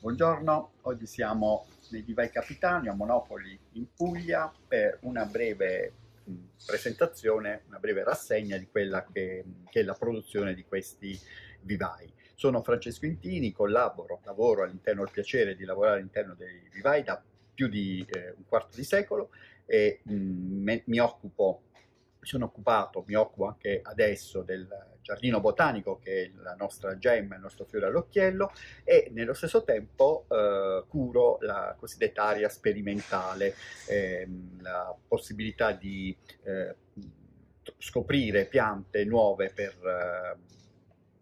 Buongiorno, oggi siamo nei Divai Capitani a Monopoli in Puglia per una breve mm, presentazione, una breve rassegna di quella che, che è la produzione di questi vivai. Sono Francesco Intini, collaboro, lavoro all'interno, ho il piacere di lavorare all'interno dei vivai da più di eh, un quarto di secolo e mh, mm, me, mi occupo, sono occupato, mi occupo anche adesso del giardino botanico che è la nostra gemma, il nostro fiore all'occhiello e nello stesso tempo eh, curo la cosiddetta area sperimentale, ehm, la possibilità di eh, scoprire piante nuove per, per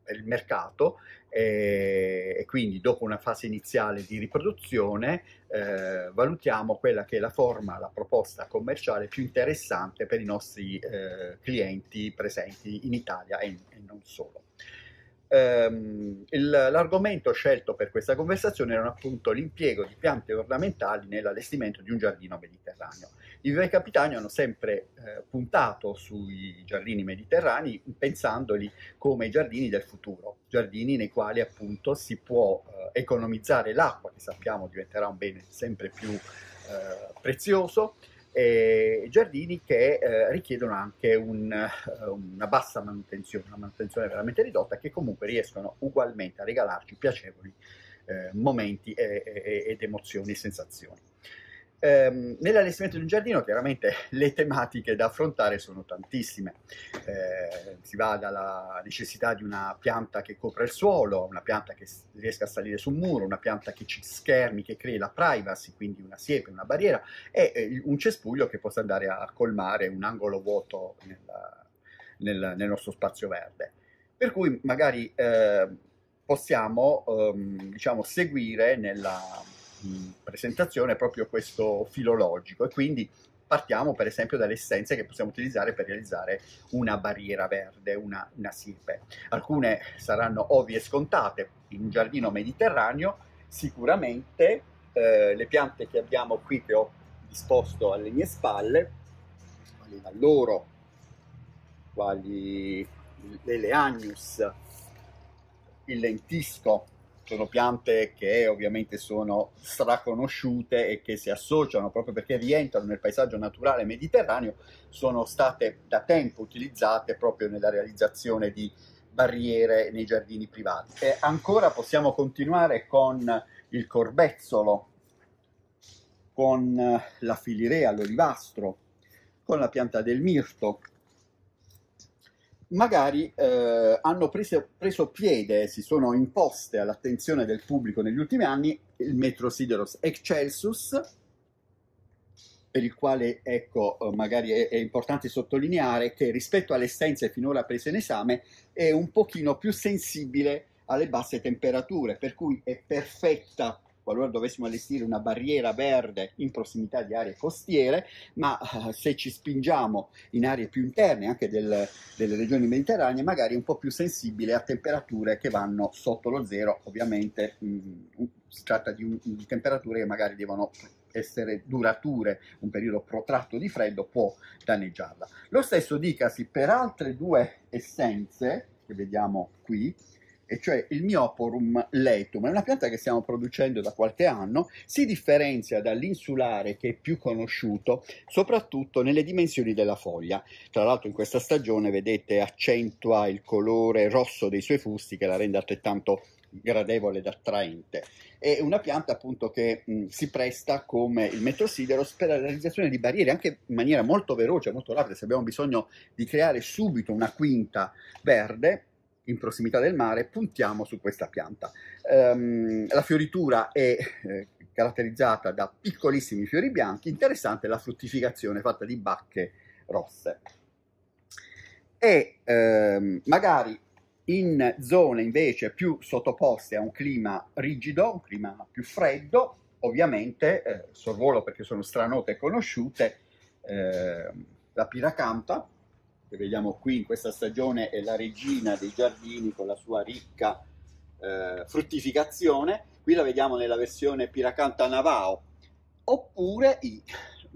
eh, il mercato e, e quindi dopo una fase iniziale di riproduzione eh, valutiamo quella che è la forma, la proposta commerciale più interessante per i nostri eh, clienti presenti in Italia e, e non solo ehm, il, l'argomento scelto per questa conversazione era appunto l'impiego di piante ornamentali nell'allestimento di un giardino mediterraneo. I Vive Capitani hanno sempre eh, puntato sui giardini mediterranei pensandoli come i giardini del futuro, giardini nei quali appunto si può eh, economizzare l'acqua che sappiamo diventerà un bene sempre più eh, prezioso eh, giardini che eh, richiedono anche un, eh, una bassa manutenzione, una manutenzione veramente ridotta, che comunque riescono ugualmente a regalarci piacevoli eh, momenti e, e, ed emozioni e sensazioni. Ehm, nell'allestimento di un giardino chiaramente le tematiche da affrontare sono tantissime, eh, si va dalla necessità di una pianta che copra il suolo, una pianta che riesca a salire su un muro, una pianta che ci schermi, che crei la privacy, quindi una siepe, una barriera e eh, un cespuglio che possa andare a colmare un angolo vuoto nella, nel, nel, nostro spazio verde. Per cui magari eh, possiamo ehm, diciamo, seguire nella, presentazione proprio questo filologico e quindi partiamo per esempio dalle essenze che possiamo utilizzare per realizzare una barriera verde, una, una siepe. Alcune saranno ovvie e scontate, in un giardino mediterraneo sicuramente eh, le piante che abbiamo qui, che ho disposto alle mie spalle, quali l'alloro, quali le leagnus, il lentisco, sono piante che ovviamente sono straconosciute e che si associano proprio perché rientrano nel paesaggio naturale mediterraneo, sono state da tempo utilizzate proprio nella realizzazione di barriere nei giardini privati. E ancora possiamo continuare con il corbezzolo, con la filirea, l'olivastro, con la pianta del mirto, magari eh, hanno preso, preso, piede, si sono imposte all'attenzione del pubblico negli ultimi anni il metro Sideros Excelsus, per il quale ecco, eh, magari è, è, importante sottolineare che rispetto alle essenze finora prese in esame è un pochino più sensibile alle basse temperature, per cui è perfetta qualora dovessimo allestire una barriera verde in prossimità di aree costiere, ma eh, se ci spingiamo in aree più interne anche del, delle regioni mediterranee, magari un po' più sensibile a temperature che vanno sotto lo zero, ovviamente mh, mm, si tratta di, un, di temperature che magari devono essere durature, un periodo protratto di freddo può danneggiarla. Lo stesso dicasi per altre due essenze che vediamo qui, e cioè il Myoporum letum, è una pianta che stiamo producendo da qualche anno, si differenzia dall'insulare che è più conosciuto, soprattutto nelle dimensioni della foglia. Tra l'altro in questa stagione, vedete, accentua il colore rosso dei suoi fusti che la rende altrettanto gradevole ed attraente. È una pianta appunto che mh, si presta come il metrosideros per la realizzazione di barriere anche in maniera molto veloce, molto rapida. Se abbiamo bisogno di creare subito una quinta verde, in prossimità del mare, puntiamo su questa pianta. Um, la fioritura è eh, caratterizzata da piccolissimi fiori bianchi, interessante la fruttificazione fatta di bacche rosse. E ehm, magari in zone invece più sottoposte a un clima rigido, un clima più freddo, ovviamente, eh, sorvolo perché sono stranote e conosciute, eh, la piracampa, che vediamo qui in questa stagione è la regina dei giardini con la sua ricca eh, fruttificazione, qui la vediamo nella versione Piracanta Navao, oppure i,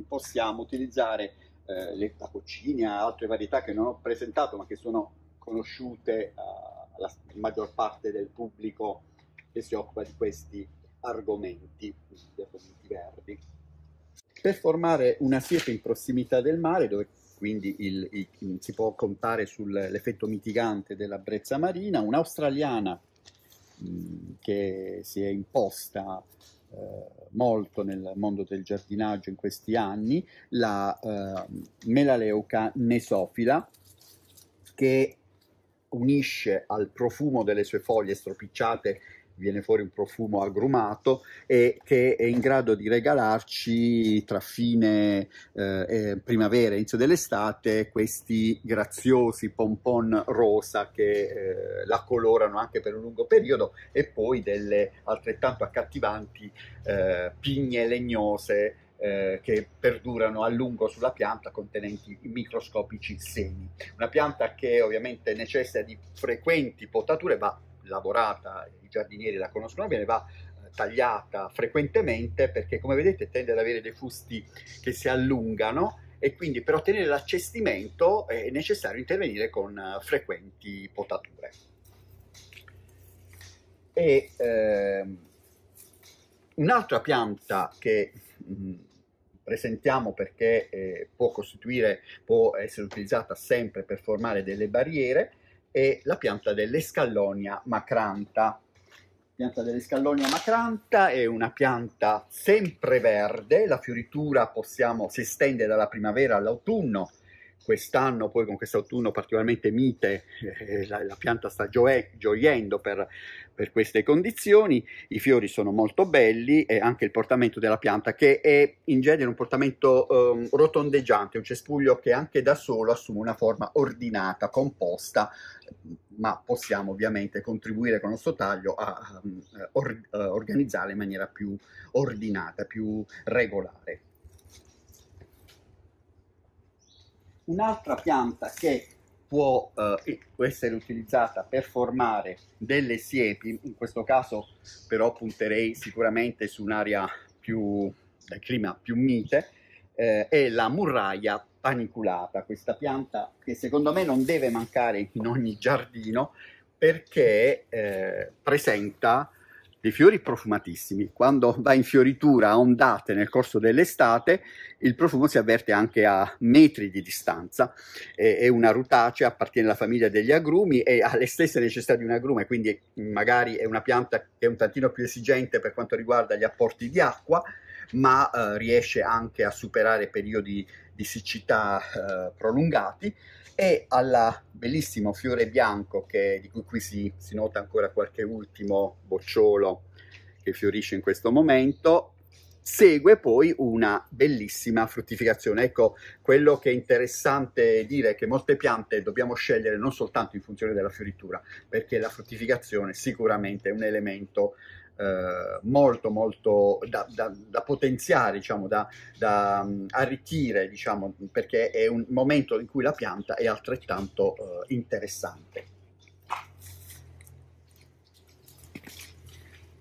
possiamo utilizzare eh, le, la altre varietà che non ho presentato ma che sono conosciute eh, alla eh, maggior parte del pubblico che si occupa di questi argomenti, di argomenti verdi. Per formare una siepe in prossimità del mare, dove quindi il, il, mm, si può contare sull'effetto mitigante della brezza marina, un'australiana mm, che si è imposta eh, molto nel mondo del giardinaggio in questi anni, la eh, melaleuca nesofila, che unisce al profumo delle sue foglie stropicciate viene fuori un profumo agrumato e che è in grado di regalarci tra fine eh, primavera e inizio dell'estate questi graziosi pompon rosa che eh, la colorano anche per un lungo periodo e poi delle altrettanto accattivanti eh, pigne legnose eh, che perdurano a lungo sulla pianta contenenti microscopici semi. Una pianta che ovviamente necessita di frequenti potature, va lavorata, i giardinieri la conoscono bene, va eh, tagliata frequentemente perché come vedete tende ad avere dei fusti che si allungano e quindi per ottenere l'accestimento è necessario intervenire con eh, frequenti potature. E, ehm, un'altra pianta che mm, presentiamo perché eh, può costituire, può essere utilizzata sempre per formare delle barriere è la pianta dell'Escallonia macranta. La pianta dell'Escallonia macranta è una pianta sempreverde, la fioritura possiamo, si estende dalla primavera all'autunno, quest'anno poi con quest'autunno particolarmente mite eh, eh, la, la, pianta sta gioe, gioiendo per, per, queste condizioni, i fiori sono molto belli e anche il portamento della pianta che è in genere un portamento eh, rotondeggiante, un cespuglio che anche da solo assume una forma ordinata, composta, ma possiamo ovviamente contribuire con il nostro taglio a, a, or, a organizzare in maniera più ordinata, più regolare. Un'altra pianta che può eh, essere utilizzata per formare delle siepi, in questo caso però punterei sicuramente su un'area più, eh, clima più mite, eh, è la murraia paniculata, questa pianta che secondo me non deve mancare in ogni giardino perché eh, presenta dei fiori profumatissimi. Quando va in fioritura a ondate nel corso dell'estate, il profumo si avverte anche a metri di distanza. È, è una rutacea, appartiene alla famiglia degli agrumi e ha le stesse necessità di un agrume, quindi magari è una pianta che è un tantino più esigente per quanto riguarda gli apporti di acqua ma eh, riesce anche a superare periodi di siccità eh, prolungati e al bellissimo fiore bianco che, di cui qui si, si nota ancora qualche ultimo bocciolo che fiorisce in questo momento segue poi una bellissima fruttificazione. Ecco, quello che è interessante dire è che molte piante dobbiamo scegliere non soltanto in funzione della fioritura, perché la fruttificazione sicuramente è un elemento eh, molto molto da, da, da potenziare, diciamo, da, da mm, arricchire, diciamo, perché è un momento in cui la pianta è altrettanto uh, interessante.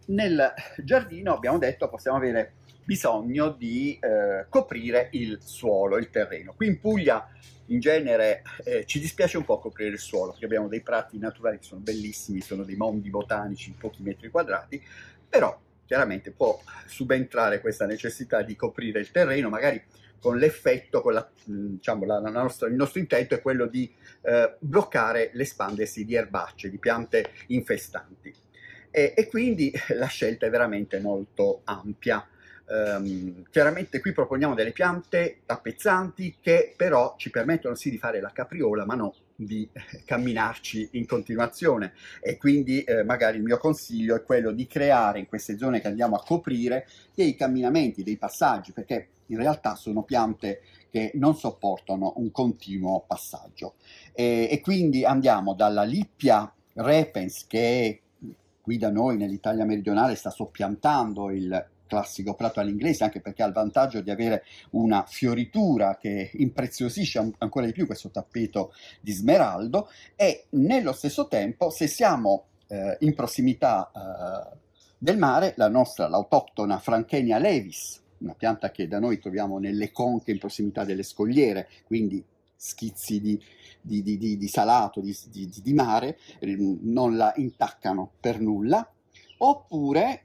Nel giardino, abbiamo detto, possiamo avere bisogno di eh, coprire il suolo, il terreno. Qui in Puglia in genere eh, ci dispiace un po' coprire il suolo perché abbiamo dei prati naturali che sono bellissimi, sono dei mondi botanici in pochi metri quadrati, però chiaramente può subentrare questa necessità di coprire il terreno, magari con l'effetto, con la, mm, diciamo, la, la nostra, il nostro intento è quello di eh, bloccare l'espandersi di erbacce, di piante infestanti. E, e, quindi la scelta è veramente molto ampia. Um, chiaramente qui proponiamo delle piante tappezzanti che però ci permettono sì di fare la capriola ma no di camminarci in continuazione e quindi eh, magari il mio consiglio è quello di creare in queste zone che andiamo a coprire dei camminamenti, dei passaggi perché in realtà sono piante che non sopportano un continuo passaggio e, e quindi andiamo dalla lippia repens che qui da noi nell'Italia meridionale sta soppiantando il classico prato all'inglese, anche perché ha il vantaggio di avere una fioritura che impreziosisce ancora di più questo tappeto di smeraldo e nello stesso tempo se siamo eh, in prossimità eh, del mare, la nostra, l'autoctona Frankenia levis, una pianta che da noi troviamo nelle conche in prossimità delle scogliere, quindi schizzi di, di, di, di salato, di mare, non la intaccano per nulla, oppure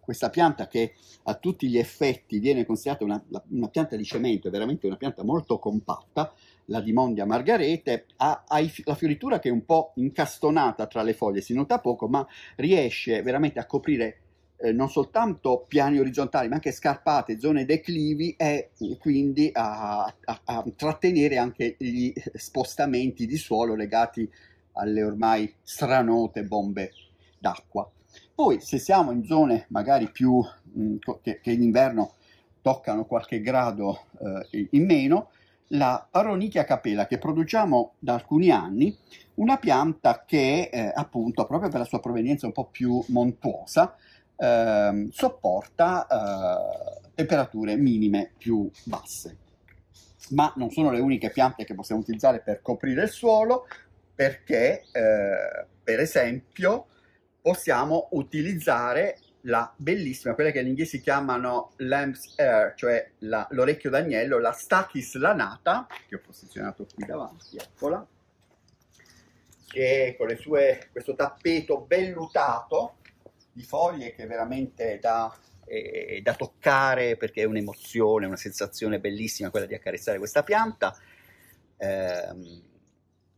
questa pianta che a tutti gli effetti viene considerata una, una, pianta di cemento, è veramente una pianta molto compatta, la dimondia margarete, ha, ha la fioritura che è un po' incastonata tra le foglie, si nota poco, ma riesce veramente a coprire eh, non soltanto piani orizzontali, ma anche scarpate, zone declivi e eh, quindi a, a, a trattenere anche gli spostamenti di suolo legati alle ormai stranote bombe d'acqua. Poi se siamo in zone magari più mh, mm, che, che in inverno toccano qualche grado eh, in meno, la Paronichia capela che produciamo da alcuni anni, una pianta che eh, appunto proprio per la sua provenienza un po' più montuosa ehm, eh, sopporta temperature minime più basse. Ma non sono le uniche piante che possiamo utilizzare per coprire il suolo perché eh, per esempio possiamo utilizzare la bellissima, quella che in inglesi chiamano Lamp's air, cioè l'orecchio d'agnello, la stachis lanata, che ho posizionato qui davanti, eccola, che con le sue, questo tappeto vellutato di foglie che veramente dà da toccare perché è un'emozione, una sensazione bellissima quella di accarezzare questa pianta ehm,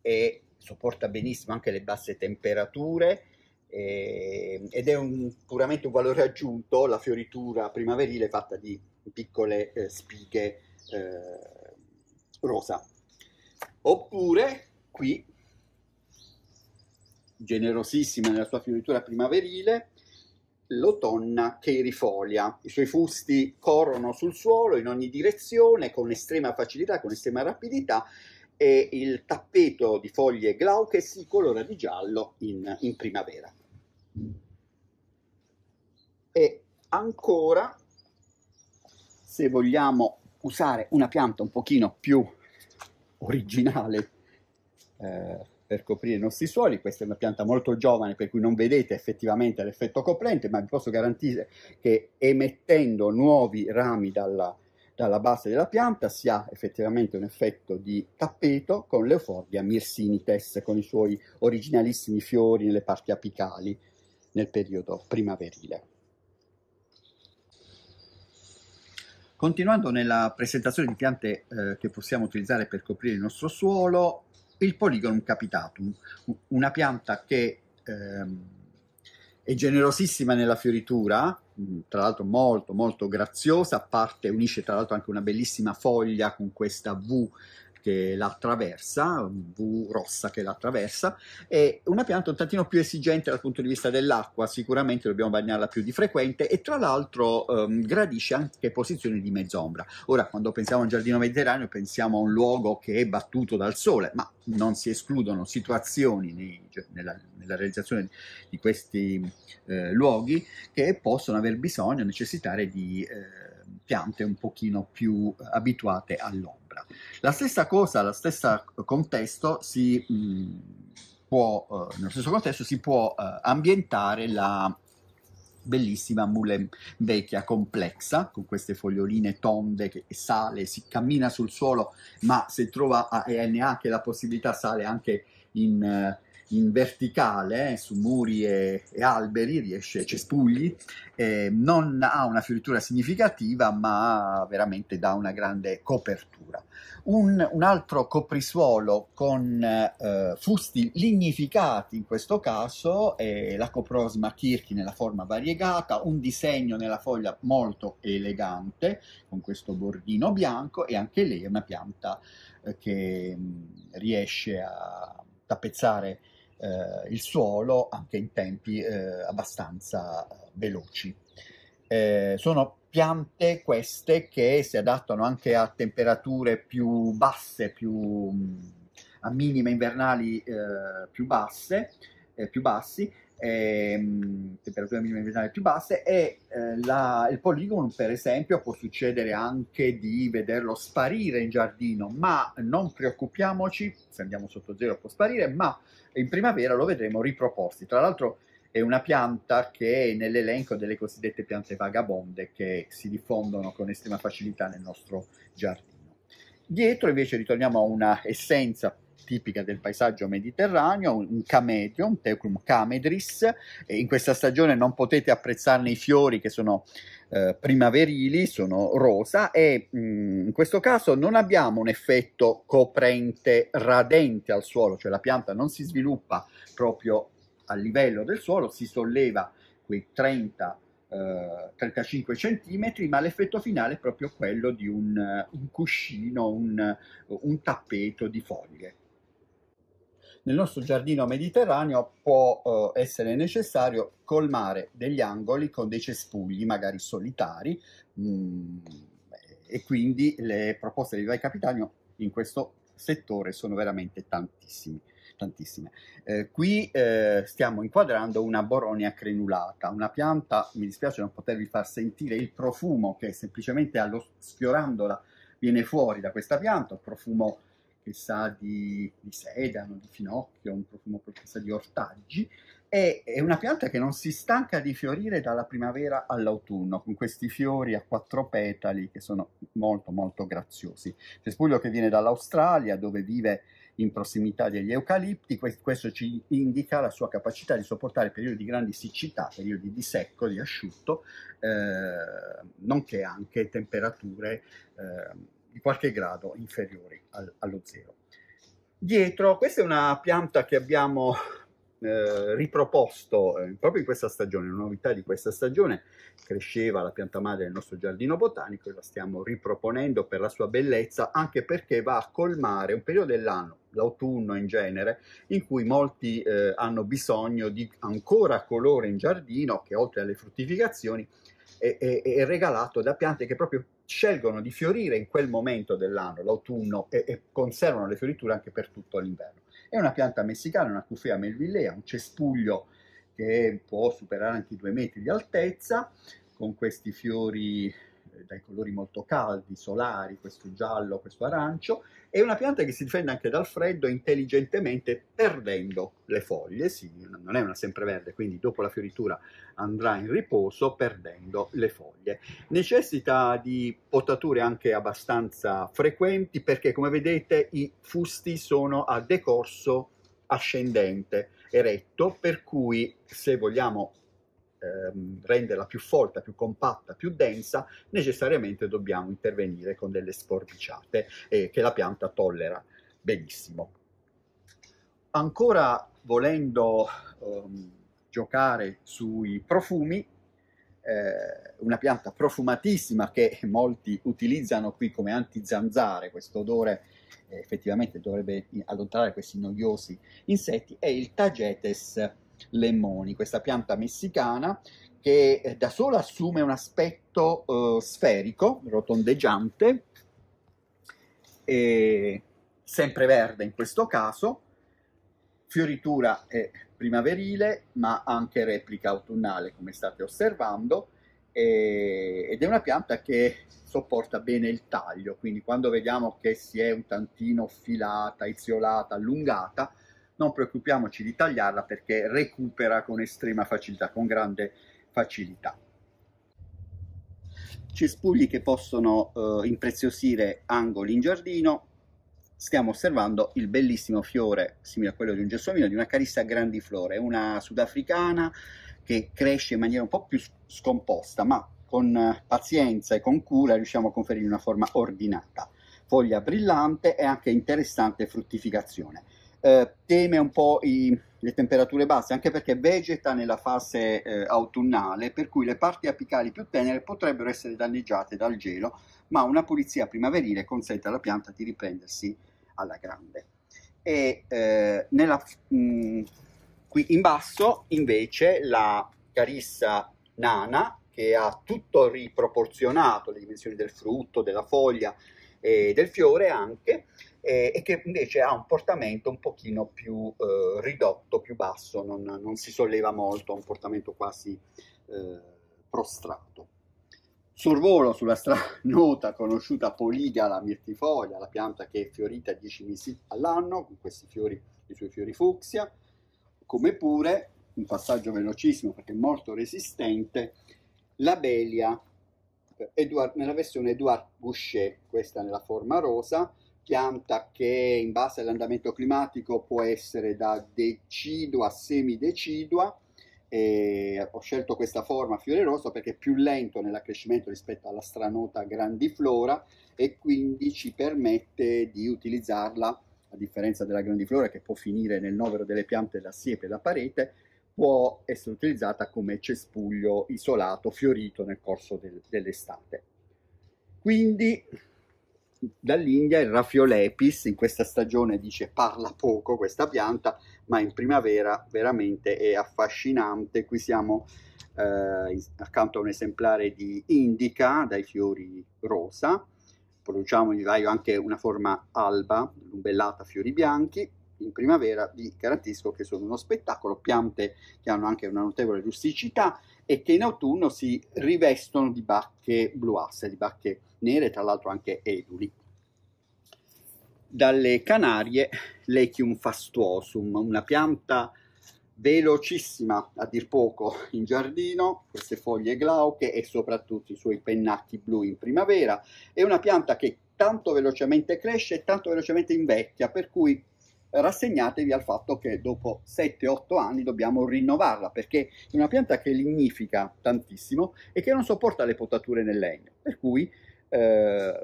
e sopporta benissimo anche le basse temperature eh, ed è un, puramente un valore aggiunto la fioritura primaverile fatta di piccole eh, spighe eh, rosa. Oppure qui, generosissima nella sua fioritura primaverile, l'otonna cheirifolia. I suoi fusti corrono sul suolo in ogni direzione con estrema facilità, con estrema rapidità e il tappeto di foglie glauche si colora di giallo in, in primavera. E ancora, se vogliamo usare una pianta un pochino più originale eh, per coprire i nostri suoli, questa è una pianta molto giovane per cui non vedete effettivamente l'effetto coprente, ma vi posso garantire che emettendo nuovi rami dalla, dalla base della pianta si ha effettivamente un effetto di tappeto con l'euforbia mirsinites, con i suoi originalissimi fiori nelle parti apicali nel periodo primaverile. Continuando nella presentazione di piante eh, che possiamo utilizzare per coprire il nostro suolo, il Polygonum capitatum, una pianta che ehm, è generosissima nella fioritura, mm, tra l'altro molto molto graziosa, a parte unisce tra l'altro anche una bellissima foglia con questa V che la attraversa, V rossa che la attraversa, è una pianta un tantino più esigente dal punto di vista dell'acqua, sicuramente dobbiamo bagnarla più di frequente e tra l'altro ehm, gradisce anche posizioni di mezz'ombra. Ora, quando pensiamo a un giardino mediterraneo, pensiamo a un luogo che è battuto dal sole, ma non si escludono situazioni nei, cioè nella, nella, realizzazione di questi eh, luoghi che possono aver bisogno, necessitare di eh, piante un pochino più abituate all'ombra sopra. La stessa cosa, lo stesso contesto si mh, può, eh, nello stesso contesto si può eh, ambientare la bellissima mule vecchia complessa con queste foglioline tonde che sale, si cammina sul suolo, ma se trova a ENA che la possibilità sale anche in eh, in verticale eh, su muri e, e, alberi, riesce a cespugli, eh, non ha una fioritura significativa ma veramente dà una grande copertura. Un, un altro coprisuolo con eh, fusti lignificati in questo caso, è la coprosma Kirchi nella forma variegata, un disegno nella foglia molto elegante con questo bordino bianco e anche lei è una pianta eh, che mh, mm, riesce a tappezzare eh, il suolo anche in tempi eh, abbastanza veloci. Eh, sono piante queste che si adattano anche a temperature più basse, più, mm, a minime invernali eh, più basse, eh, più bassi ehm, temperature minime invernali più basse e eh, la, il poligono per esempio può succedere anche di vederlo sparire in giardino ma non preoccupiamoci se andiamo sotto zero può sparire ma in primavera lo vedremo riproposti tra l'altro è una pianta che è nell'elenco delle cosiddette piante vagabonde che si diffondono con estrema facilità nel nostro giardino dietro invece ritorniamo a una essenza tipica del paesaggio mediterraneo, un camedio, un tecum camedris, in questa stagione non potete apprezzarne i fiori che sono eh, primaverili, sono rosa e mh, mm, in questo caso non abbiamo un effetto coprente radente al suolo, cioè la pianta non si sviluppa proprio a livello del suolo, si solleva quei 30 35 eh, centimetri, ma l'effetto finale è proprio quello di un, un cuscino, un, un tappeto di foglie nel nostro giardino mediterraneo può eh, essere necessario colmare degli angoli con dei cespugli, magari solitari, mh, mm, e quindi le proposte di Vai Capitano in questo settore sono veramente tantissime. tantissime. Eh, qui eh, stiamo inquadrando una boronia crenulata, una pianta, mi dispiace non potervi far sentire il profumo che semplicemente allo, sfiorandola viene fuori da questa pianta, un profumo che sa di, di, sedano, di finocchio, un profumo che sa di ortaggi, e è una pianta che non si stanca di fiorire dalla primavera all'autunno, con questi fiori a quattro petali che sono molto molto graziosi. Cespuglio che viene dall'Australia, dove vive in prossimità degli eucalipti, questo ci indica la sua capacità di sopportare periodi di grandi siccità, periodi di secco, di asciutto, eh, nonché anche temperature eh, di qualche grado inferiori al, allo zero. Dietro, questa è una pianta che abbiamo eh, riproposto eh, proprio in questa stagione, una novità di questa stagione, cresceva la pianta madre nel nostro giardino botanico e la stiamo riproponendo per la sua bellezza, anche perché va a colmare un periodo dell'anno, l'autunno in genere, in cui molti eh, hanno bisogno di ancora colore in giardino che oltre alle fruttificazioni è, è, è regalato da piante che proprio scelgono di fiorire in quel momento dell'anno, l'autunno, e, e conservano le fioriture anche per tutto l'inverno. È una pianta messicana, una cufea melvillea, un cespuglio che può superare anche i due metri di altezza, con questi fiori eh, dai colori molto caldi, solari, questo giallo, questo arancio, è una pianta che si difende anche dal freddo intelligentemente perdendo le foglie, sì, non è una sempreverde, quindi dopo la fioritura andrà in riposo perdendo le foglie. Necessita di potature anche abbastanza frequenti perché come vedete i fusti sono a decorso ascendente eretto, per cui se vogliamo ehm, renderla più folta, più compatta, più densa, necessariamente dobbiamo intervenire con delle sforbiciate eh, che la pianta tollera benissimo. Ancora volendo ehm, giocare sui profumi, eh, una pianta profumatissima che molti utilizzano qui come antizanzare, questo odore eh, effettivamente dovrebbe allontanare questi noiosi insetti, è il Tagetes lemoni, questa pianta messicana che eh, da sola assume un aspetto eh, sferico, rotondeggiante, e sempre verde in questo caso, fioritura è primaverile ma anche replica autunnale come state osservando e, ed è una pianta che sopporta bene il taglio, quindi quando vediamo che si è un tantino filata, iziolata, allungata, non preoccupiamoci di tagliarla perché recupera con estrema facilità, con grande facilità. Cespugli che possono eh, impreziosire angoli in giardino, stiamo osservando il bellissimo fiore, simile a quello di un gelsomino, di una carissa grandiflore, una sudafricana che cresce in maniera un po' più scomposta, ma con eh, pazienza e con cura riusciamo a conferirgli una forma ordinata. Foglia brillante e anche interessante fruttificazione. Eh, teme un po' i, le temperature basse, anche perché vegeta nella fase eh, autunnale, per cui le parti apicali più tenere potrebbero essere danneggiate dal gelo, ma una pulizia primaverile consente alla pianta di riprendersi alla grande. E eh, nella, mh, mm, qui in basso invece la carissa nana che ha tutto riproporzionato le dimensioni del frutto, della foglia e del fiore anche, eh, e che invece ha un portamento un pochino più eh, ridotto, più basso, non, non, si solleva molto, ha un portamento quasi eh, prostrato. Sorvolo sulla strada nota, conosciuta Poligala mirtifoglia, la pianta che è fiorita 10 mesi all'anno, con questi fiori, i suoi fiori fucsia, come pure, un passaggio velocissimo perché è molto resistente, la belia, eh, Edouard, nella versione Edouard Boucher, questa nella forma rosa, pianta che in base all'andamento climatico può essere da decidua a semidecidua. E ho scelto questa forma fiore rosso perché è più lento nell'accrescimento rispetto alla stranota grandiflora e quindi ci permette di utilizzarla a differenza della grandiflora che può finire nel novero delle piante da siepe da parete può essere utilizzata come cespuglio isolato fiorito nel corso del, dell'estate quindi dall'India il Rafiolepis in questa stagione dice parla poco questa pianta, ma in primavera veramente è affascinante. Qui siamo eh, accanto a un esemplare di indica dai fiori rosa, produciamo in vivaio anche una forma alba, lumbellata, fiori bianchi. In primavera vi garantisco che sono uno spettacolo, piante che hanno anche una notevole rusticità, e che in autunno si rivestono di bacche bluasse, di bacche nere, tra l'altro anche eduli. Dalle Canarie l'Echium fastuosum, una pianta velocissima a dir poco in giardino, queste foglie glauche e soprattutto i suoi pennacchi blu in primavera, è una pianta che tanto velocemente cresce e tanto velocemente invecchia, per cui rassegnatevi al fatto che dopo 7-8 anni dobbiamo rinnovarla perché è una pianta che lignifica tantissimo e che non sopporta le potature nel legno, per cui eh,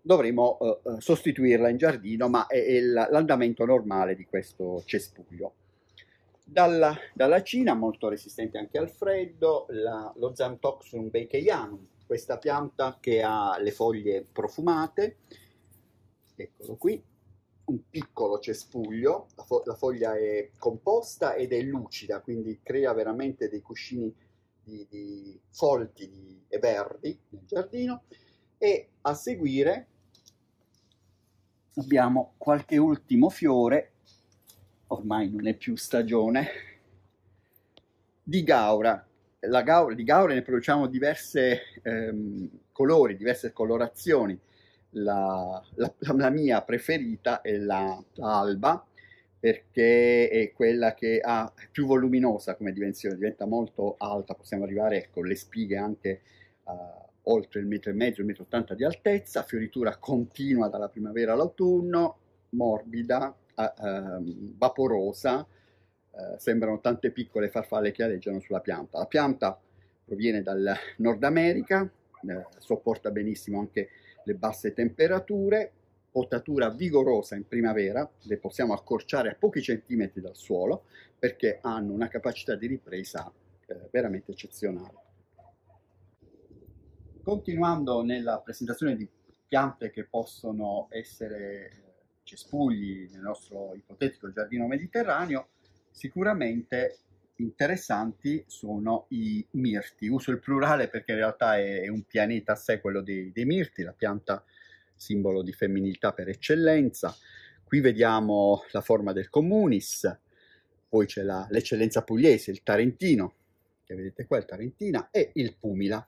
dovremo eh, eh sostituirla in giardino, ma è, è l'andamento normale di questo cespuglio. Dalla, dalla, Cina, molto resistente anche al freddo, la, lo Xanthoxum beikeianum, questa pianta che ha le foglie profumate, eccolo qui, un piccolo cespuglio, la, fo- la, foglia è composta ed è lucida, quindi crea veramente dei cuscini di, di folti di, e verdi nel giardino. E a seguire abbiamo qualche ultimo fiore, ormai non è più stagione, di gaura. La gaura di gaura ne produciamo diversi ehm, colori, diverse colorazioni la, la, la mia preferita è la, la Alba, perché è quella che ha più voluminosa come dimensione, diventa molto alta, possiamo arrivare con ecco, le spighe anche a eh, oltre il metro e mezzo, il metro e ottanta di altezza, fioritura continua dalla primavera all'autunno, morbida, a, eh, a, ehm, vaporosa, eh, sembrano tante piccole farfalle che aleggiano sulla pianta. La pianta proviene dal Nord America, eh, sopporta benissimo anche le basse temperature, potatura vigorosa in primavera, le possiamo accorciare a pochi centimetri dal suolo perché hanno una capacità di ripresa eh, veramente eccezionale. Continuando nella presentazione di piante che possono essere eh, cespugli nel nostro ipotetico giardino mediterraneo, sicuramente interessanti sono i mirti. Uso il plurale perché in realtà è un pianeta a sé quello dei, dei mirti, la pianta simbolo di femminilità per eccellenza. Qui vediamo la forma del comunis, poi c'è la, l'eccellenza pugliese, il tarentino, che vedete qua, il tarentina, e il pumila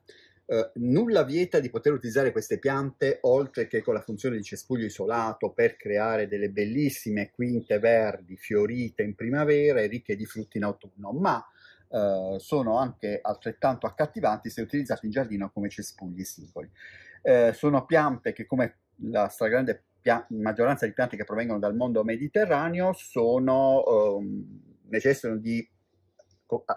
eh, nulla vieta di poter utilizzare queste piante oltre che con la funzione di cespuglio isolato per creare delle bellissime quinte verdi fiorite in primavera e ricche di frutti in autunno, ma eh, sono anche altrettanto accattivanti se utilizzati in giardino come cespugli singoli. Eh, sono piante che come la stragrande pia- maggioranza di piante che provengono dal mondo mediterraneo sono, ehm, necessitano di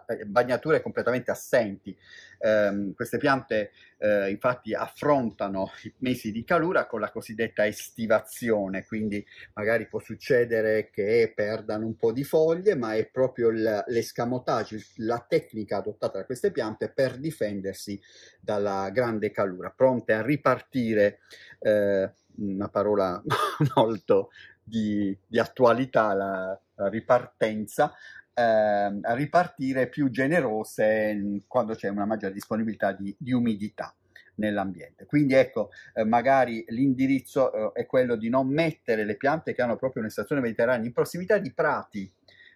eh, bagnature completamente assenti. Eh, queste piante eh, infatti affrontano i mesi di calura con la cosiddetta estivazione, quindi magari può succedere che perdano un po' di foglie, ma è proprio l'escamotage, la tecnica adottata da queste piante per difendersi dalla grande calura, pronte a ripartire, eh, una parola molto di, di attualità, la, la ripartenza eh, ripartire più generose quando c'è una maggiore disponibilità di, di umidità nell'ambiente. Quindi ecco, eh, magari l'indirizzo eh, è quello di non mettere le piante che hanno proprio una un'estazione mediterranea in prossimità di prati.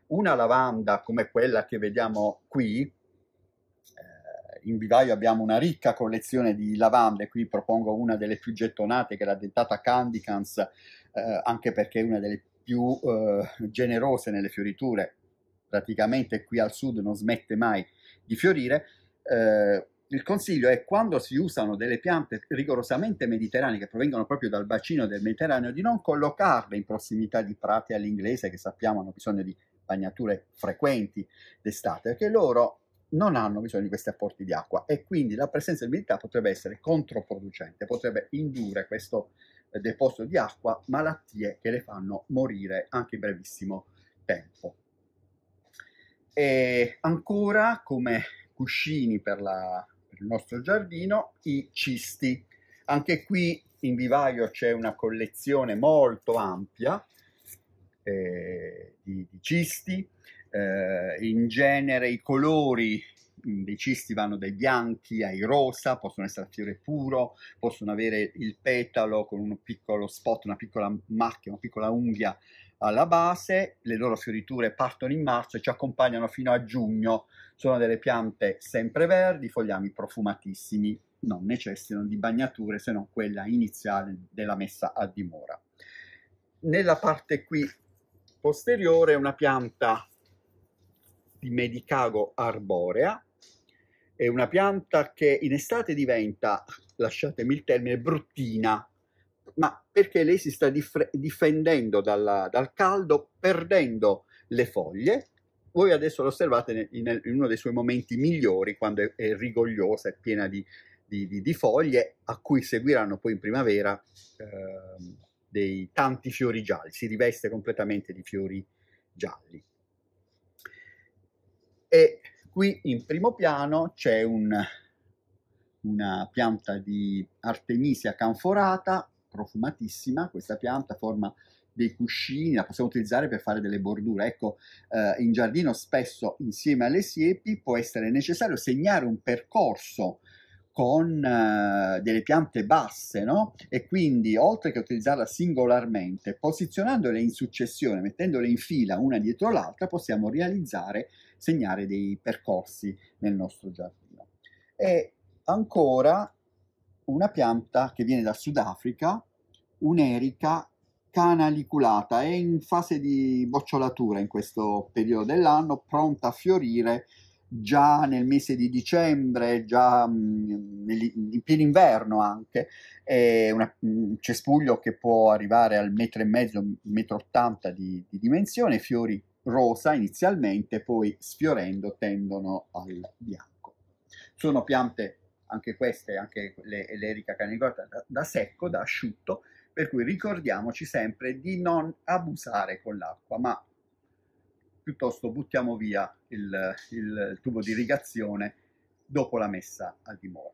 Una lavanda come quella che vediamo qui, eh, in vivaio abbiamo una ricca collezione di lavande, qui propongo una delle più gettonate che è la dentata Candicans, eh, anche perché è una delle più eh, generose nelle fioriture, praticamente qui al sud non smette mai di fiorire, eh, il consiglio è quando si usano delle piante rigorosamente mediterranee che provengono proprio dal bacino del Mediterraneo di non collocarle in prossimità di prati all'inglese che sappiamo hanno bisogno di bagnature frequenti d'estate, perché loro non hanno bisogno di questi apporti di acqua e quindi la presenza di dell'umidità potrebbe essere controproducente, potrebbe indurre questo eh, deposito di acqua malattie che le fanno morire anche in brevissimo tempo. E ancora come cuscini per, la, per il nostro giardino i cisti. Anche qui in vivaio c'è una collezione molto ampia eh, di, di, cisti, eh, in genere i colori mm, dei cisti vanno dai bianchi ai rosa, possono essere a fiore puro, possono avere il petalo con un piccolo spot, una piccola macchia, una piccola unghia alla base, le loro fioriture partono in marzo e ci accompagnano fino a giugno. Sono delle piante sempreverdi, fogliami profumatissimi, non necessitano di bagnature se non quella iniziale della messa a dimora. Nella parte qui posteriore una pianta di Medicago arborea, è una pianta che in estate diventa, lasciatemi il termine, bruttina, ma perché lei si sta dif- difendendo dalla, dal caldo perdendo le foglie. Voi adesso lo osservate in, in uno dei suoi momenti migliori, quando è, è rigogliosa, è piena di, di, di, di, foglie, a cui seguiranno poi in primavera eh, dei tanti fiori gialli, si riveste completamente di fiori gialli. E qui in primo piano c'è un, una pianta di Artemisia canforata profumatissima questa pianta, forma dei cuscini, la possiamo utilizzare per fare delle bordure. Ecco, eh, in giardino spesso insieme alle siepi può essere necessario segnare un percorso con eh, delle piante basse, no? E quindi oltre che utilizzarla singolarmente, posizionandole in successione, mettendole in fila una dietro l'altra, possiamo realizzare, segnare dei percorsi nel nostro giardino. E ancora una pianta che viene dal Sudafrica, un'erica canaliculata, è in fase di bocciolatura in questo periodo dell'anno, pronta a fiorire già nel mese di dicembre, già mm, in pieno inverno anche, è una, un cespuglio che può arrivare al metro e mezzo, metro ottanta di, di dimensione, fiori rosa inizialmente, poi sfiorendo tendono al bianco. Sono piante anche queste, anche le elerica canicorta, da, da secco, da asciutto, per cui ricordiamoci sempre di non abusare con l'acqua, ma piuttosto buttiamo via il, il tubo di irrigazione dopo la messa al dimora.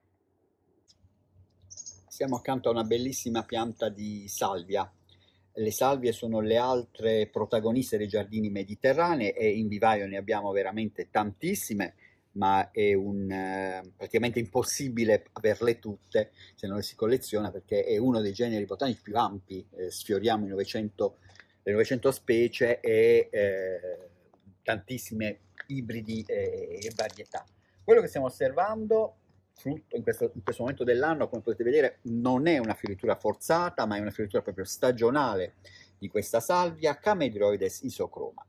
Siamo accanto a una bellissima pianta di salvia. Le salvie sono le altre protagoniste dei giardini mediterranei e in vivaio ne abbiamo veramente tantissime ma è un, eh, praticamente impossibile averle tutte se non le si colleziona perché è uno dei generi botanici più ampi, eh, sfioriamo 900, le 900 specie e eh, tantissime ibridi e, varietà. Quello che stiamo osservando frutto, in, questo, in questo momento dell'anno, come potete vedere, non è una fioritura forzata, ma è una fioritura proprio stagionale di questa salvia, Camediroides isocroma.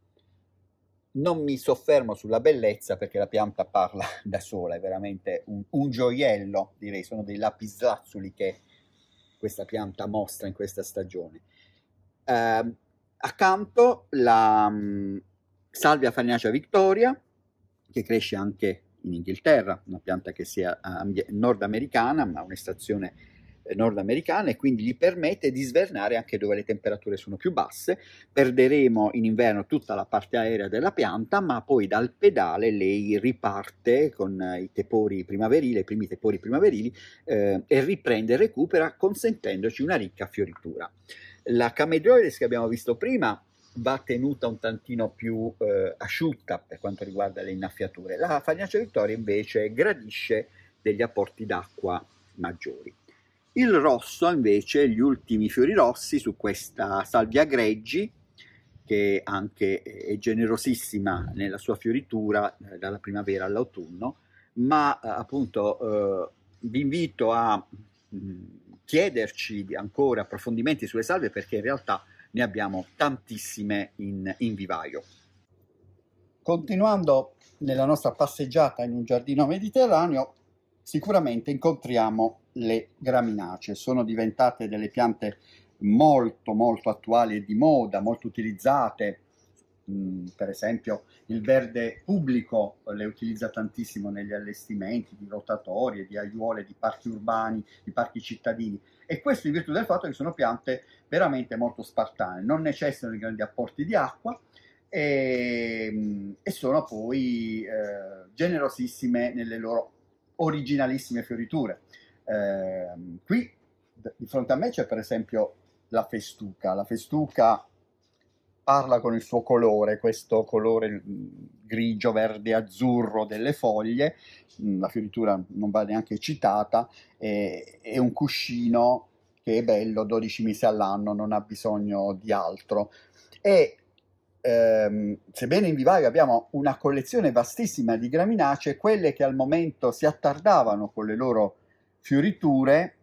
Non mi soffermo sulla bellezza perché la pianta parla da sola, è veramente un, un gioiello, direi, sono dei lapislazzuli che questa pianta mostra in questa stagione. Eh, accanto la um, salvia farinacea Victoria, che cresce anche in Inghilterra, una pianta che sia eh, nordamericana, ma un'estrazione eh, nordamericana e quindi gli permette di svernare anche dove le temperature sono più basse. Perderemo in inverno tutta la parte aerea della pianta, ma poi dal pedale lei riparte con eh, i tepori primaverili, i primi tepori primaverili eh, e riprende e recupera consentendoci una ricca fioritura. La camedroides che abbiamo visto prima va tenuta un tantino più eh, asciutta per quanto riguarda le innaffiature. La farinacea Vittoria invece gradisce degli apporti d'acqua maggiori. Il rosso invece, gli ultimi fiori rossi su questa salvia greggi, che anche è generosissima nella sua fioritura eh, dalla primavera all'autunno, ma eh, appunto eh, vi invito a mm, chiederci ancora approfondimenti sulle salve perché in realtà ne abbiamo tantissime in, in vivaio. Continuando nella nostra passeggiata in un giardino mediterraneo, sicuramente incontriamo le graminacee. Sono diventate delle piante molto molto attuali e di moda, molto utilizzate. Mm, per esempio il verde pubblico le utilizza tantissimo negli allestimenti di rotatorie, di aiuole, di parchi urbani, di parchi cittadini e questo in virtù del fatto che sono piante veramente molto spartane, non necessitano di grandi apporti di acqua e, ehm, e sono poi eh, generosissime nelle loro originalissime fioriture. Ehm, qui di fronte a me c'è per esempio la festuca. La festuca parla con il suo colore, questo colore mm, grigio, verde, azzurro delle foglie, mm, la fioritura non va neanche citata, è, è un cuscino che è bello, 12 mesi all'anno, non ha bisogno di altro. E ehm, sebbene in vivaio abbiamo una collezione vastissima di graminacee, quelle che al momento si attardavano con le loro fioriture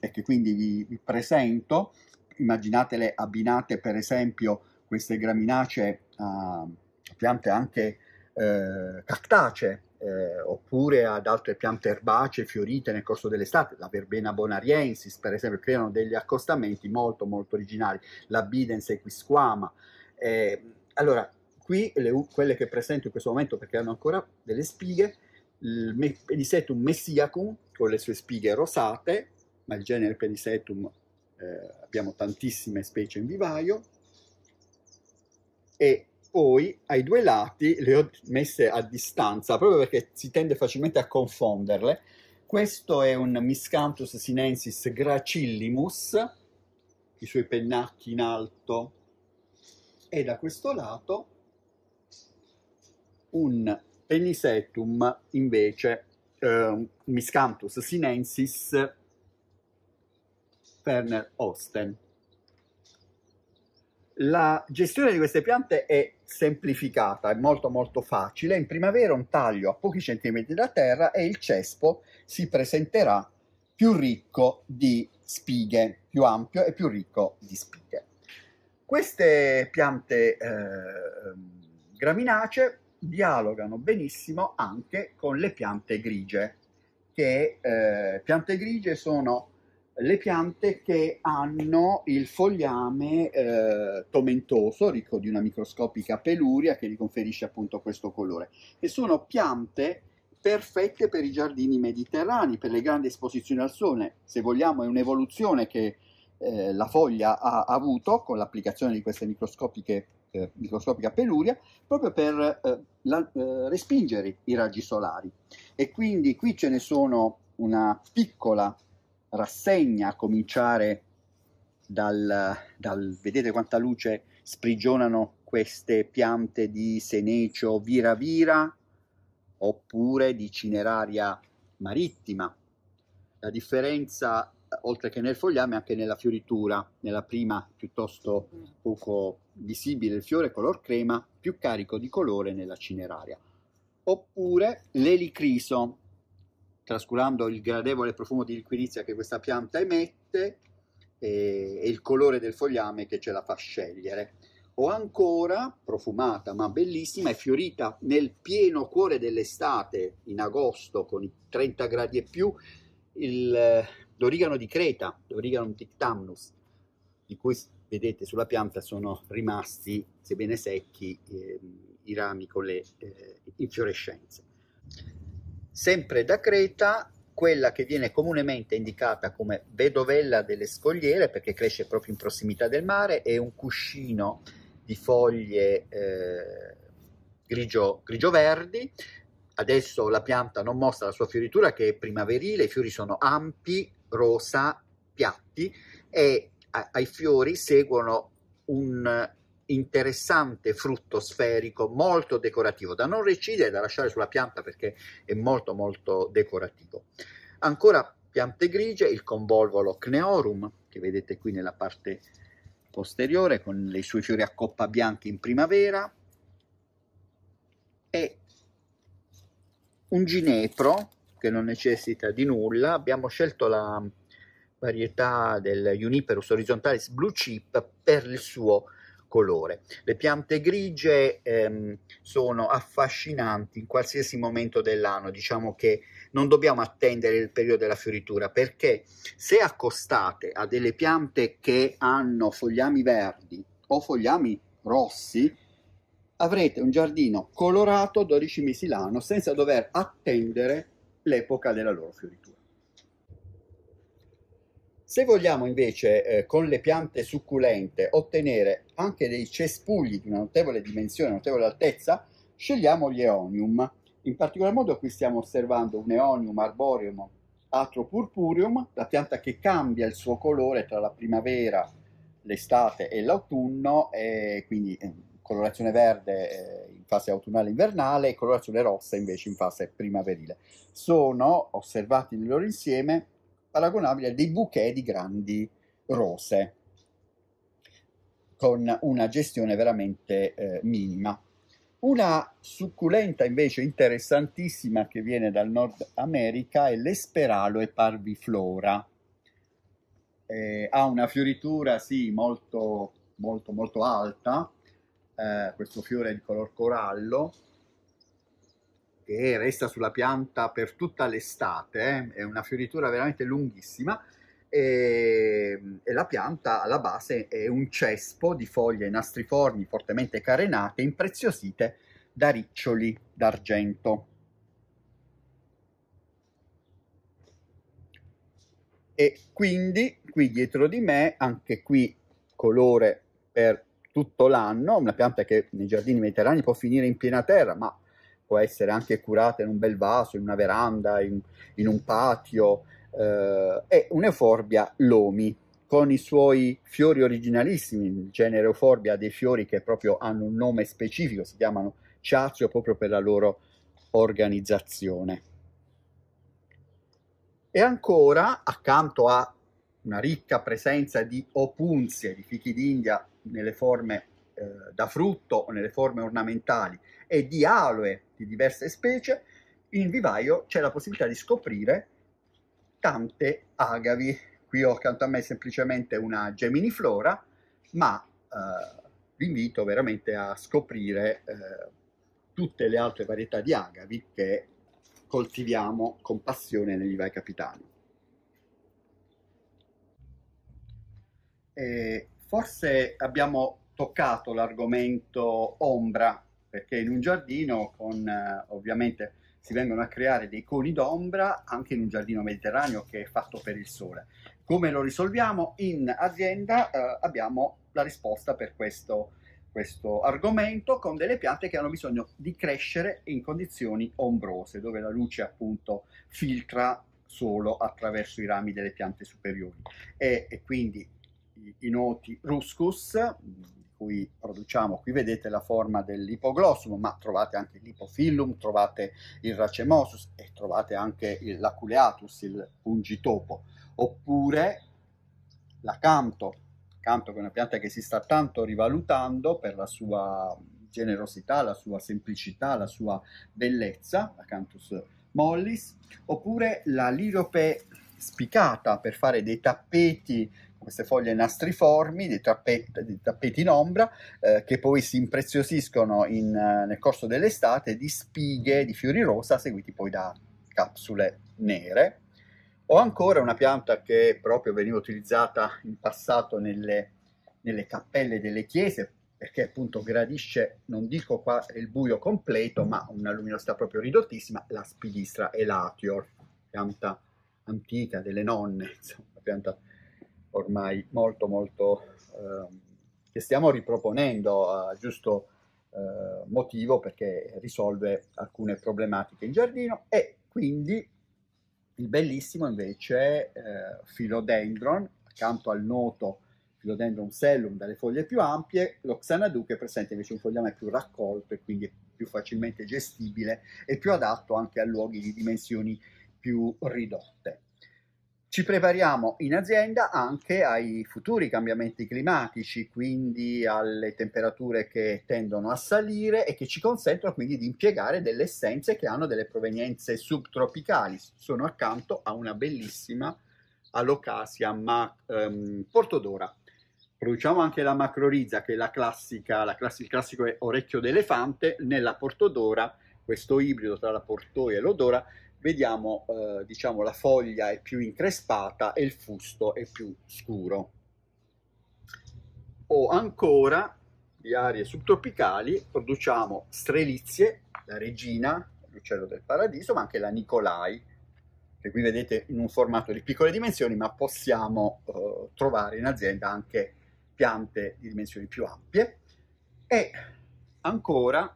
e che quindi vi, vi presento. Immaginatele abbinate per esempio queste graminacee a ehm, piante anche eh, cactacee eh, oppure ad altre piante erbacee fiorite nel corso dell'estate, la verbena bonariensis per esempio, creano degli accostamenti molto molto originali, la bidens equisquama. Eh, allora, qui le, quelle che presento in questo momento perché hanno ancora delle spighe, il Penicetum messiacum con le sue spighe rosate, ma il genere Penicetum eh, abbiamo tantissime specie in vivaio, e poi ai due lati le ho messe a distanza proprio perché si tende facilmente a confonderle. Questo è un Miscanthus sinensis gracillimus, i suoi pennacchi in alto, e da questo lato un Penisetum invece eh, Miscanthus sinensis Ferner Osten. La gestione di queste piante è semplificata, è molto molto facile. In primavera un taglio a pochi centimetri da terra e il cespo si presenterà più ricco di spighe, più ampio e più ricco di spighe. Queste piante eh, graminacee dialogano benissimo anche con le piante grigie, che eh, piante grigie sono le piante che hanno il fogliame eh, tomentoso, ricco di una microscopica peluria che gli conferisce appunto questo colore. E sono piante perfette per i giardini mediterranei, per le grandi esposizioni al sole. Se vogliamo è un'evoluzione che eh, la foglia ha avuto con l'applicazione di queste microscopiche eh, microscopica peluria proprio per eh, la, eh, respingere i raggi solari. E quindi qui ce ne sono una piccola rassegna a cominciare dal, dal vedete quanta luce sprigionano queste piante di senecio vira vira oppure di cineraria marittima. La differenza oltre che nel fogliame anche nella fioritura, nella prima piuttosto poco visibile il fiore color crema, più carico di colore nella cineraria. Oppure l'elicriso, trascurando il gradevole profumo di liquirizia che questa pianta emette e, e il colore del fogliame che ce la fa scegliere. O ancora, profumata ma bellissima, è fiorita nel pieno cuore dell'estate, in agosto, con i 30 gradi e più, il l'origano di Creta, l'origano Tictamnus, di cui vedete sulla pianta sono rimasti, sebbene secchi, eh, i rami con le eh, infiorescenze. Sempre da Creta, quella che viene comunemente indicata come vedovella delle scogliere, perché cresce proprio in prossimità del mare, è un cuscino di foglie eh, grigio, grigio-verdi. Adesso la pianta non mostra la sua fioritura che è primaverile, i fiori sono ampi, rosa, piatti e ai fiori seguono un interessante frutto sferico molto decorativo da non recidere da lasciare sulla pianta perché è molto molto decorativo ancora piante grigie il convolvolo cneorum che vedete qui nella parte posteriore con i suoi fiori a coppa bianca in primavera e un ginepro che non necessita di nulla. Abbiamo scelto la varietà del Juniperus horizontalis blue chip per il suo colore. Le piante grigie ehm, sono affascinanti in qualsiasi momento dell'anno, diciamo che non dobbiamo attendere il periodo della fioritura perché se accostate a delle piante che hanno fogliami verdi o fogliami rossi, avrete un giardino colorato 12 mesi l'anno senza dover attendere l'epoca della loro fioritura. Se vogliamo invece eh, con le piante succulente ottenere anche dei cespugli di una notevole dimensione, notevole altezza, scegliamo gli eonium. In particolar modo qui stiamo osservando un eonium arboreum atro purpureum, la pianta che cambia il suo colore tra la primavera, l'estate e l'autunno, e quindi eh, colorazione verde eh, in fase autunnale-invernale e colorazione rossa invece in fase primaverile. Sono osservati nel loro insieme paragonabili a dei bouquet di grandi rose con una gestione veramente eh, minima. Una succulenta invece interessantissima che viene dal Nord America è l'Esperalo e Parviflora. Eh, ha una fioritura sì molto molto molto alta eh, questo fiore di color corallo che resta sulla pianta per tutta l'estate, eh? è una fioritura veramente lunghissima e, e, la pianta alla base è un cespo di foglie nastriformi fortemente carenate, impreziosite da riccioli d'argento. E quindi qui dietro di me, anche qui colore per tutto l'anno, una pianta che nei giardini mediterranei può finire in piena terra, ma può essere anche curata in un bel vaso, in una veranda, in, in un patio, eh, è un'euforbia lomi con i suoi fiori originalissimi, il genere euforbia ha dei fiori che proprio hanno un nome specifico, si chiamano ciazio proprio per la loro organizzazione. E ancora, accanto a una ricca presenza di opunzie, di fichi d'India nelle forme eh, da frutto o nelle forme ornamentali e di aloe di diverse specie, in vivaio c'è la possibilità di scoprire tante agavi. Qui ho accanto a me semplicemente una geminiflora, ma eh, vi invito veramente a scoprire eh, tutte le altre varietà di agavi che coltiviamo con passione negli vai capitani. E forse abbiamo toccato l'argomento ombra, perché in un giardino con, eh, ovviamente si vengono a creare dei coni d'ombra anche in un giardino mediterraneo che è fatto per il sole. Come lo risolviamo? In azienda eh, abbiamo la risposta per questo, questo argomento con delle piante che hanno bisogno di crescere in condizioni ombrose, dove la luce appunto filtra solo attraverso i rami delle piante superiori e, e quindi i, noti ruscus, di cui produciamo, qui vedete la forma dell'ipoglossumo, ma trovate anche l'ipofillum, trovate il racemosus e trovate anche l'aculeatus, il pungitopo, oppure l'acanto, l'acanto che è una pianta che si sta tanto rivalutando per la sua generosità, la sua semplicità, la sua bellezza, l'acanthus mollis, oppure la lirope spicata per fare dei tappeti queste foglie nastriformi, dei, trappet, dei tappeti in ombra, eh, che poi si impreziosiscono in, eh, nel corso dell'estate di spighe di fiori rosa, seguiti poi da capsule nere. Ho ancora una pianta che proprio veniva utilizzata in passato nelle, nelle cappelle delle chiese, perché appunto gradisce, non dico qua il buio completo, ma una luminosità proprio ridottissima, la spigistra elatior, pianta antica delle nonne, insomma, pianta ormai molto molto eh, che stiamo riproponendo a eh, giusto eh, motivo perché risolve alcune problematiche in giardino e quindi il bellissimo invece eh, philodendron accanto al noto philodendron cellum dalle foglie più ampie lo xanadu che presenta invece un fogliame più raccolto e quindi più facilmente gestibile e più adatto anche a luoghi di dimensioni più ridotte ci prepariamo in azienda anche ai futuri cambiamenti climatici, quindi alle temperature che tendono a salire e che ci consentono quindi di impiegare delle essenze che hanno delle provenienze subtropicali. Sono accanto a una bellissima alocasia ma, ehm, portodora. Produciamo anche la macrorizza, che è la classica, la classi- il classico orecchio d'elefante, nella portodora, questo ibrido tra la portoia e l'odora, vediamo eh, diciamo la foglia è più increspata e il fusto è più scuro. O ancora di aree subtropicali produciamo strelizie, la regina, l'uccello del paradiso, ma anche la Nicolai, che qui vedete in un formato di piccole dimensioni, ma possiamo eh, trovare in azienda anche piante di dimensioni più ampie. E ancora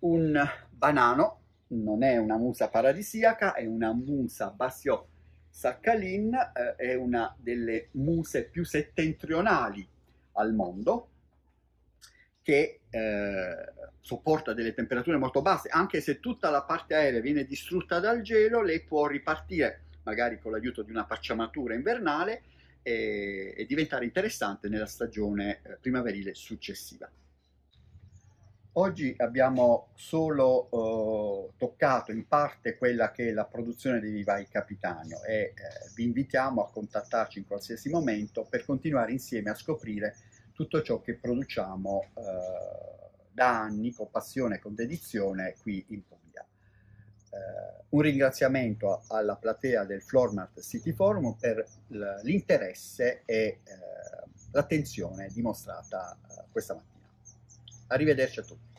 un banano non è una musa paradisiaca, è una musa Basio Saccalin, eh, è una delle muse più settentrionali al mondo, che eh, sopporta delle temperature molto basse, anche se tutta la parte aerea viene distrutta dal gelo, lei può ripartire magari con l'aiuto di una pacciamatura invernale e, e diventare interessante nella stagione eh, primaverile successiva. Oggi abbiamo solo eh, toccato in parte quella che è la produzione dei vivai Capitano e eh, vi invitiamo a contattarci in qualsiasi momento per continuare insieme a scoprire tutto ciò che produciamo eh, da anni con passione e con dedizione qui in Puglia. Eh, un ringraziamento alla platea del Flormart City Forum per l'interesse e eh, l'attenzione dimostrata eh, questa mattina. Arrivederci a tutti.